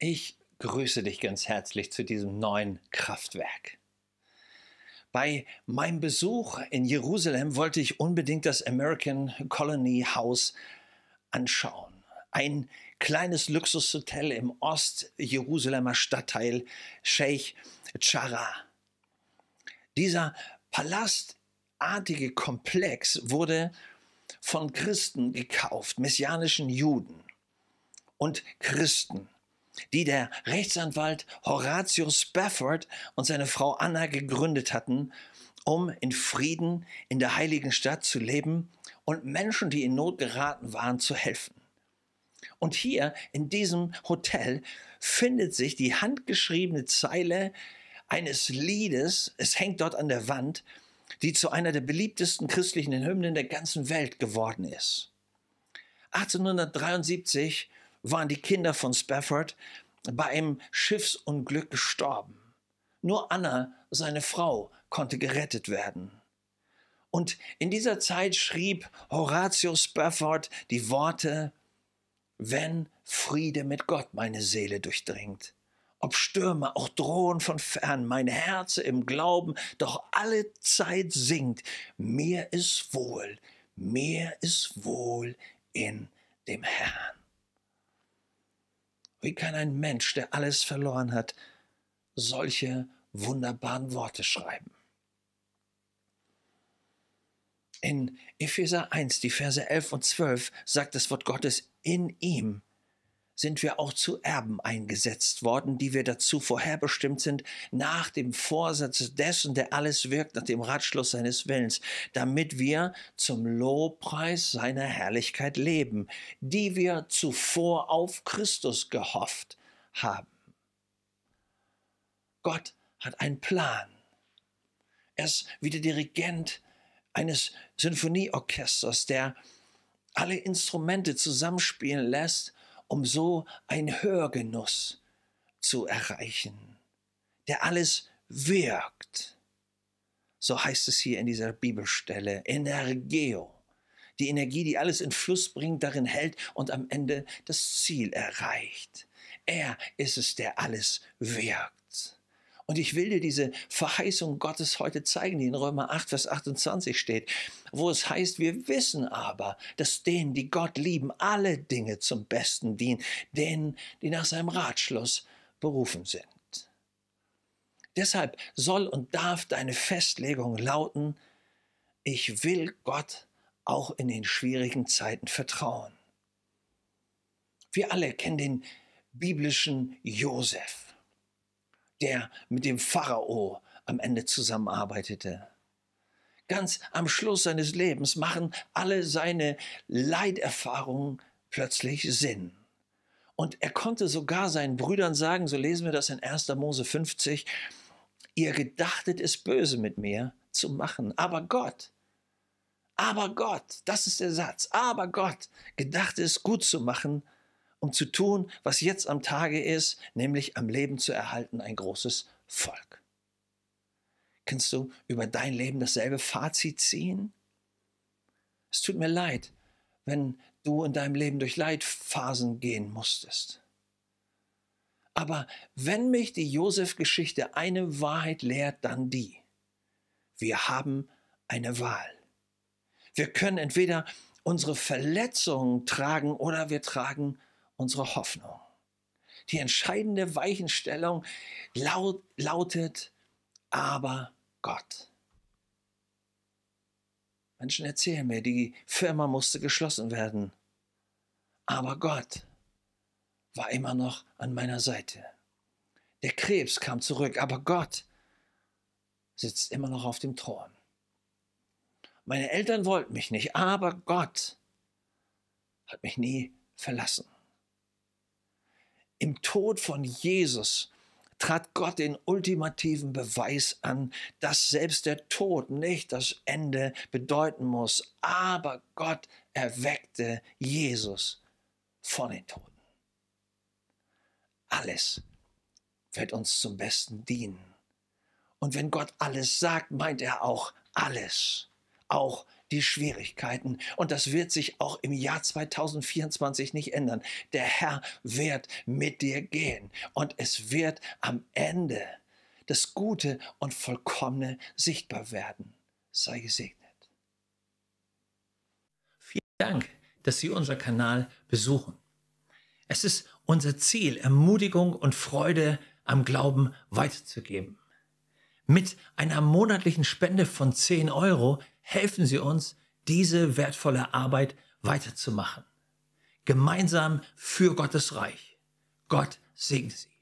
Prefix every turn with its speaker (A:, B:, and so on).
A: Ich grüße dich ganz herzlich zu diesem neuen Kraftwerk. Bei meinem Besuch in Jerusalem wollte ich unbedingt das American Colony House anschauen. Ein kleines Luxushotel im Ost-Jerusalemer Stadtteil Sheikh Chara. Dieser palastartige Komplex wurde von Christen gekauft, messianischen Juden und Christen die der Rechtsanwalt Horatius Spafford und seine Frau Anna gegründet hatten, um in Frieden in der heiligen Stadt zu leben und Menschen, die in Not geraten waren, zu helfen. Und hier in diesem Hotel findet sich die handgeschriebene Zeile eines Liedes, es hängt dort an der Wand, die zu einer der beliebtesten christlichen Hymnen der ganzen Welt geworden ist. 1873 waren die Kinder von Spafford bei einem Schiffsunglück gestorben. Nur Anna, seine Frau, konnte gerettet werden. Und in dieser Zeit schrieb Horatio Spafford die Worte, wenn Friede mit Gott meine Seele durchdringt, ob Stürme auch drohen von fern, mein Herz im Glauben doch alle Zeit singt, mir ist wohl, mir ist wohl in dem Herrn. Wie kann ein Mensch, der alles verloren hat, solche wunderbaren Worte schreiben? In Epheser 1, die Verse 11 und 12 sagt das Wort Gottes, in ihm sind wir auch zu Erben eingesetzt worden, die wir dazu vorherbestimmt sind, nach dem Vorsatz dessen, der alles wirkt, nach dem Ratschluss seines Willens, damit wir zum Lobpreis seiner Herrlichkeit leben, die wir zuvor auf Christus gehofft haben. Gott hat einen Plan. Er ist wie der Dirigent eines Sinfonieorchesters, der alle Instrumente zusammenspielen lässt um so einen Hörgenuss zu erreichen, der alles wirkt. So heißt es hier in dieser Bibelstelle, Energeo, die Energie, die alles in Fluss bringt, darin hält und am Ende das Ziel erreicht. Er ist es, der alles wirkt. Und ich will dir diese Verheißung Gottes heute zeigen, die in Römer 8, Vers 28 steht, wo es heißt, wir wissen aber, dass denen, die Gott lieben, alle Dinge zum Besten dienen, denen, die nach seinem Ratschluss berufen sind. Deshalb soll und darf deine Festlegung lauten, ich will Gott auch in den schwierigen Zeiten vertrauen. Wir alle kennen den biblischen Josef der mit dem Pharao am Ende zusammenarbeitete. Ganz am Schluss seines Lebens machen alle seine Leiderfahrungen plötzlich Sinn. Und er konnte sogar seinen Brüdern sagen, so lesen wir das in 1. Mose 50, ihr gedachtet es böse mit mir zu machen, aber Gott, aber Gott, das ist der Satz, aber Gott gedacht es gut zu machen um zu tun, was jetzt am Tage ist, nämlich am Leben zu erhalten, ein großes Volk. Kannst du über dein Leben dasselbe Fazit ziehen? Es tut mir leid, wenn du in deinem Leben durch Leidphasen gehen musstest. Aber wenn mich die Josef-Geschichte eine Wahrheit lehrt, dann die. Wir haben eine Wahl. Wir können entweder unsere Verletzungen tragen oder wir tragen unsere Hoffnung. Die entscheidende Weichenstellung laut, lautet aber Gott. Menschen erzählen mir, die Firma musste geschlossen werden. Aber Gott war immer noch an meiner Seite. Der Krebs kam zurück, aber Gott sitzt immer noch auf dem Thron. Meine Eltern wollten mich nicht, aber Gott hat mich nie verlassen. Im Tod von Jesus trat Gott den ultimativen Beweis an, dass selbst der Tod nicht das Ende bedeuten muss, aber Gott erweckte Jesus von den Toten. Alles wird uns zum Besten dienen. Und wenn Gott alles sagt, meint er auch alles, auch die Schwierigkeiten. Und das wird sich auch im Jahr 2024 nicht ändern. Der Herr wird mit dir gehen. Und es wird am Ende das Gute und Vollkommene sichtbar werden. Sei gesegnet. Vielen Dank, dass Sie unseren Kanal besuchen. Es ist unser Ziel, Ermutigung und Freude am Glauben weiterzugeben. Mit einer monatlichen Spende von 10 Euro helfen Sie uns, diese wertvolle Arbeit weiterzumachen. Gemeinsam für Gottes Reich. Gott segne Sie.